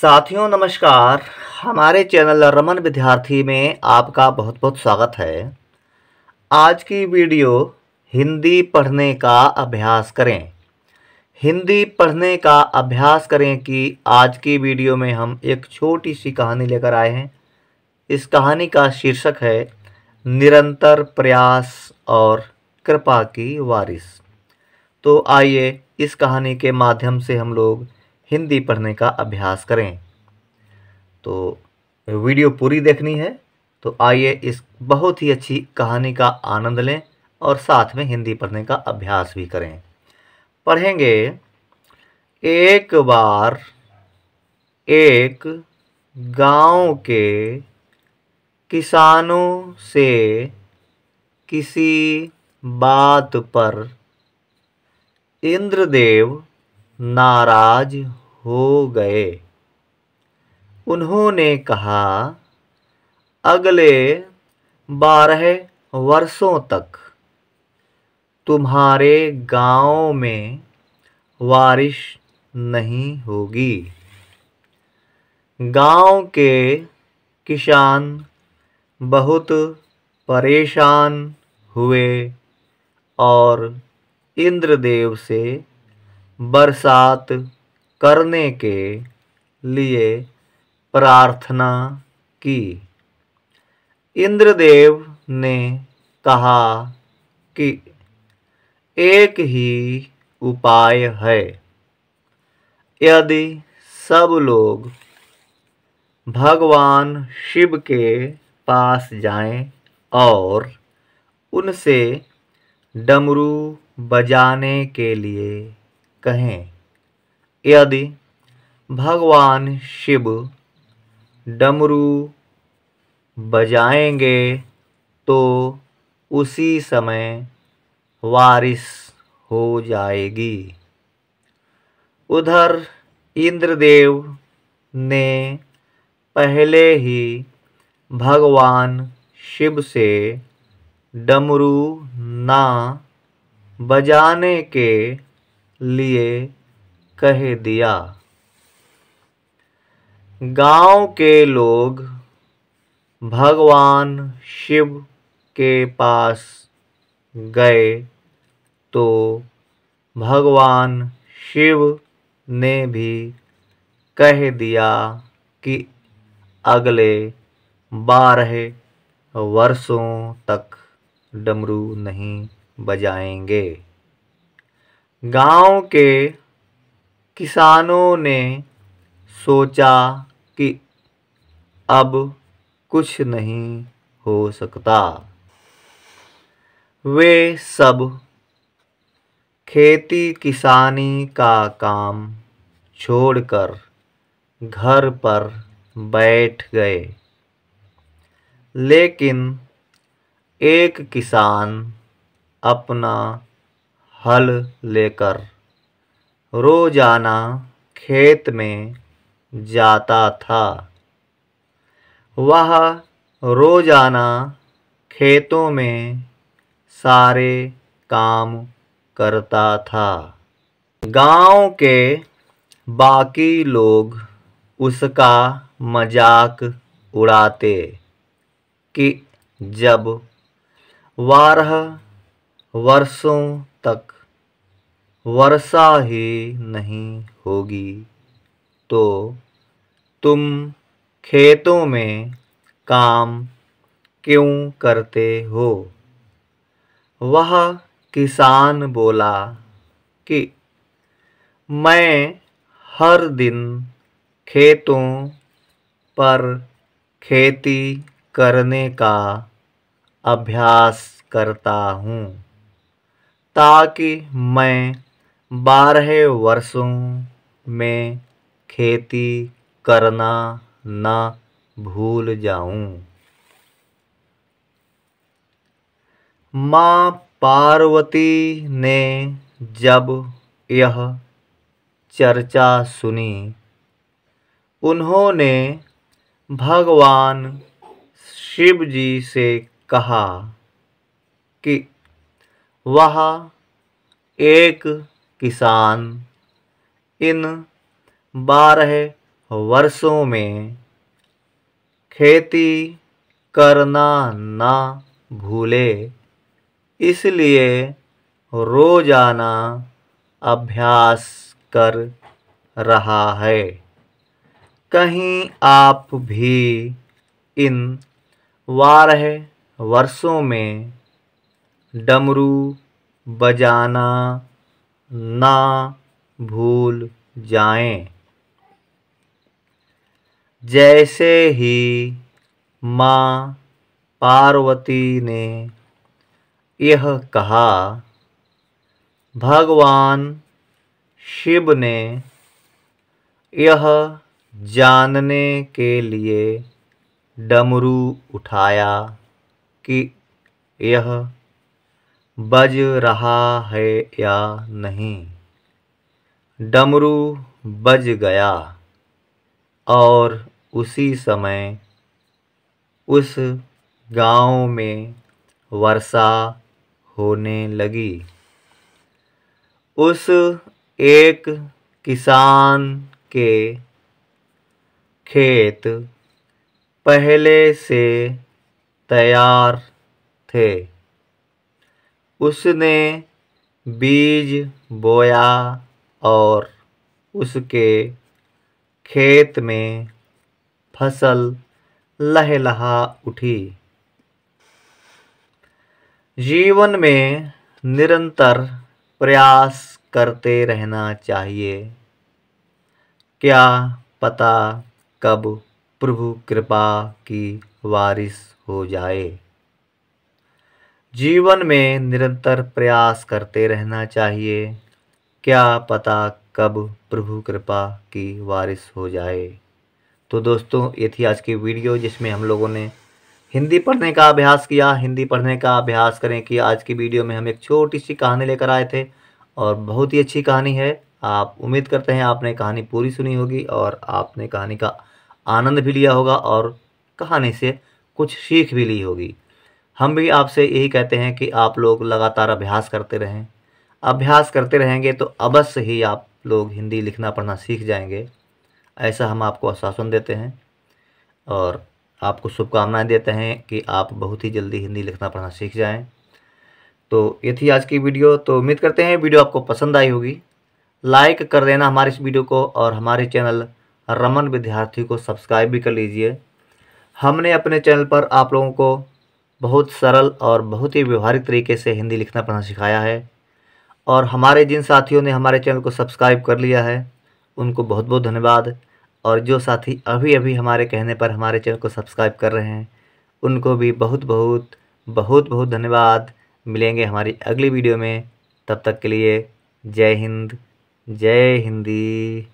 साथियों नमस्कार हमारे चैनल रमन विद्यार्थी में आपका बहुत बहुत स्वागत है आज की वीडियो हिंदी पढ़ने का अभ्यास करें हिंदी पढ़ने का अभ्यास करें कि आज की वीडियो में हम एक छोटी सी कहानी लेकर आए हैं इस कहानी का शीर्षक है निरंतर प्रयास और कृपा की वारिस तो आइए इस कहानी के माध्यम से हम लोग हिंदी पढ़ने का अभ्यास करें तो वीडियो पूरी देखनी है तो आइए इस बहुत ही अच्छी कहानी का आनंद लें और साथ में हिंदी पढ़ने का अभ्यास भी करें पढ़ेंगे एक बार एक गांव के किसानों से किसी बात पर इंद्रदेव नाराज हो गए उन्होंने कहा अगले बारह वर्षों तक तुम्हारे गांव में बारिश नहीं होगी गांव के किसान बहुत परेशान हुए और इंद्रदेव से बरसात करने के लिए प्रार्थना की इंद्रदेव ने कहा कि एक ही उपाय है यदि सब लोग भगवान शिव के पास जाएं और उनसे डमरू बजाने के लिए कहें यदि भगवान शिव डमरू बजाएंगे तो उसी समय बारिश हो जाएगी उधर इंद्रदेव ने पहले ही भगवान शिव से डमरू ना बजाने के लिए कह दिया गांव के लोग भगवान शिव के पास गए तो भगवान शिव ने भी कह दिया कि अगले बारह वर्षों तक डमरू नहीं बजाएंगे गांव के किसानों ने सोचा कि अब कुछ नहीं हो सकता वे सब खेती किसानी का काम छोड़कर घर पर बैठ गए लेकिन एक किसान अपना हल लेकर रोज़ाना खेत में जाता था वह रोज़ाना खेतों में सारे काम करता था गांव के बाकी लोग उसका मजाक उड़ाते कि जब बारह वर्षों तक वर्षा ही नहीं होगी तो तुम खेतों में काम क्यों करते हो वह किसान बोला कि मैं हर दिन खेतों पर खेती करने का अभ्यास करता हूँ ताकि मैं बारह वर्षों में खेती करना ना भूल जाऊं। माँ पार्वती ने जब यह चर्चा सुनी उन्होंने भगवान शिव जी से कहा कि वह एक किसान इन बारह वर्षों में खेती करना ना भूले इसलिए रोज़ाना अभ्यास कर रहा है कहीं आप भी इन बारह वर्षों में डमरू बजाना ना भूल जाएं जैसे ही माँ पार्वती ने यह कहा भगवान शिव ने यह जानने के लिए डमरू उठाया कि यह बज रहा है या नहीं डमरू बज गया और उसी समय उस गांव में वर्षा होने लगी उस एक किसान के खेत पहले से तैयार थे उसने बीज बोया और उसके खेत में फसल लहलहा उठी जीवन में निरंतर प्रयास करते रहना चाहिए क्या पता कब प्रभु कृपा की वारिस हो जाए जीवन में निरंतर प्रयास करते रहना चाहिए क्या पता कब प्रभु कृपा की वारिस हो जाए तो दोस्तों ये थी आज की वीडियो जिसमें हम लोगों ने हिंदी पढ़ने का अभ्यास किया हिंदी पढ़ने का अभ्यास करें कि आज की वीडियो में हम एक छोटी सी कहानी लेकर आए थे और बहुत ही अच्छी कहानी है आप उम्मीद करते हैं आपने कहानी पूरी सुनी होगी और आपने कहानी का आनंद भी लिया होगा और कहानी से कुछ सीख भी ली होगी हम भी आपसे यही कहते हैं कि आप लोग लगातार अभ्यास करते रहें अभ्यास करते रहेंगे तो अवश्य ही आप लोग हिंदी लिखना पढ़ना सीख जाएंगे ऐसा हम आपको आश्वासन देते हैं और आपको शुभकामनाएं देते हैं कि आप बहुत ही जल्दी हिंदी लिखना पढ़ना सीख जाएं तो ये थी आज की वीडियो तो उम्मीद करते हैं वीडियो आपको पसंद आई होगी लाइक कर देना हमारे इस वीडियो को और हमारे चैनल रमन विद्यार्थी को सब्सक्राइब भी कर लीजिए हमने अपने चैनल पर आप लोगों को बहुत सरल और बहुत ही व्यवहारिक तरीके से हिंदी लिखना पढ़ना सिखाया है और हमारे जिन साथियों ने हमारे चैनल को सब्सक्राइब कर लिया है उनको बहुत बहुत धन्यवाद और जो साथी अभी अभी हमारे कहने पर हमारे चैनल को सब्सक्राइब कर रहे हैं उनको भी बहुत बहुत बहुत बहुत धन्यवाद मिलेंगे हमारी अगली वीडियो में तब तक के लिए जय हिंद जय हिंदी